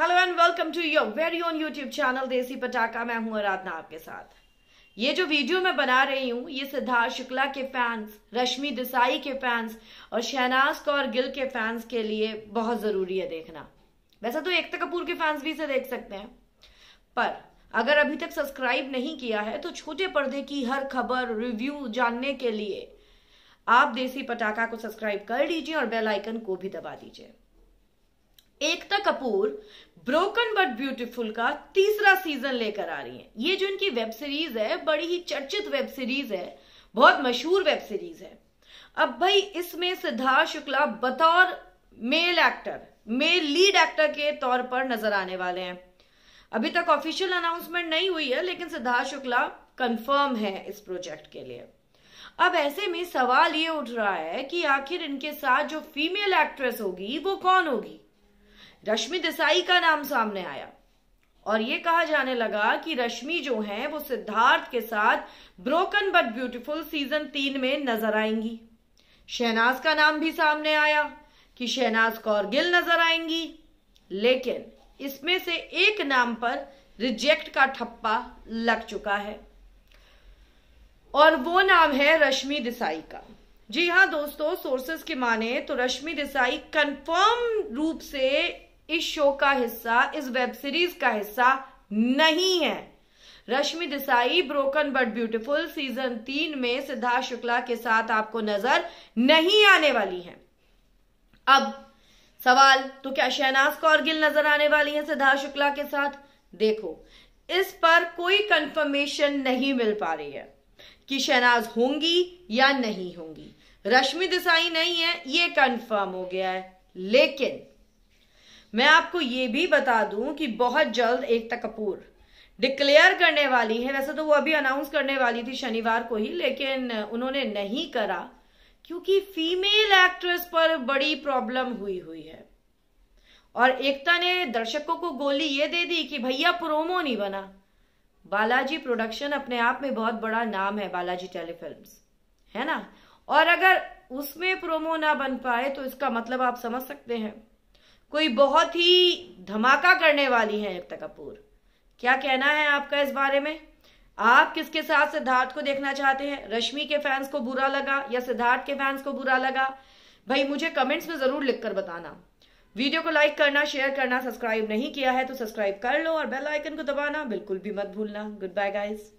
hello and welcome to your very own YouTube channel Desi Patakha मैं हूं आराधना आपके साथ ये जो वीडियो मैं बना रही हूं ये सिद्धार्थ शुक्ला के फैंस रश्मि देसाई के फैंस और शहनाज कौर गिल के फैंस के लिए बहुत ज़रूरी है देखना वैसे तो एकता कपूर के फैंस भी इसे देख सकते हैं पर अगर अभी तक सब्सक्राइब नहीं किया है तो छोटे पर्दे की हर खबर रिव्यू जानने के लिए आप देसी पटाखा को सब्सक्राइब कर लीजिए और बेल आइकन को भी दबा दीजिए Ekta Kapoor broken but beautiful का तीसरा सीजन लेकर आ रही हैं ये जो इनकी वेब सीरीज है बड़ी ही चर्चित वेब सीरीज है बहुत मशहूर वेब सीरीज है अब भाई इसमें सिद्धार्थ शुक्ला बतौर male actor male lead actor के तौर पर नजर आने वाले हैं अभी तक ऑफिशियल अनाउंसमेंट नहीं हुई है लेकिन सिद्धार्थ शुक्ला कंफर्म है इस प्रोजेक्ट के लिए अब ऐसे में सवाल ये उठ रहा है कि आखिर इनके साथ जो फीमेल एक्ट्रेस होगी वो कौन होगी रश्मि देसाई का नाम सामने आया और ये कहा जाने लगा कि रश्मि जो है वो सिद्धार्थ के साथ ब्रोकन बट ब्यूटीफुल सीजन तीन में नजर आएंगी शहनाज का नाम भी सामने आया कि शहनाज कौर गिल नजर आएंगी लेकिन इसमें से एक नाम पर रिजेक्ट का ठप्पा लग चुका है और वो नाम है रश्मि देसाई का जी हाँ दोस्तों सोर्सेस के माने तो रश्मि देसाई कंफर्म रूप से इस शो का हिस्सा इस वेब सीरीज का हिस्सा नहीं है Rashmi Desai broken but beautiful season तीन में सिद्धार्थ शुक्ला के साथ आपको नजर नहीं आने वाली है अब सवाल तो क्या शहनाज कौर गिल नजर आने वाली है सिद्धार्थ शुक्ला के साथ देखो इस पर कोई कंफर्मेशन नहीं मिल पा रही है कि शहनाज होंगी या नहीं होंगी रश्मि देसाई नहीं है ये कंफर्म हो गया है लेकिन मैं आपको ये भी बता दूं कि बहुत जल्द एकता कपूर डिक्लेयर करने वाली है वैसे तो वो अभी अनाउंस करने वाली थी शनिवार को ही लेकिन उन्होंने नहीं करा क्योंकि फीमेल एक्ट्रेस पर बड़ी प्रॉब्लम हुई हुई है और एकता ने दर्शकों को गोली ये दे दी कि भैया प्रोमो नहीं बना बालाजी प्रोडक्शन अपने आप में बहुत बड़ा नाम है बालाजी टेलीफिल्म है ना और अगर उसमें प्रोमो ना बन पाए तो इसका मतलब आप समझ सकते हैं कोई बहुत ही धमाका करने वाली हैं एकता कपूर क्या कहना है आपका इस बारे में आप किसके साथ सिद्धार्थ को देखना चाहते हैं रश्मि के फैंस को बुरा लगा या सिद्धार्थ के फैंस को बुरा लगा भाई मुझे कमेंट्स में जरूर लिखकर बताना वीडियो को लाइक करना शेयर करना सब्सक्राइब नहीं किया है तो सब्सक्राइब कर लो और बेल आइकन को दबाना बिल्कुल भी मत भूलना गुड बाय गाइज़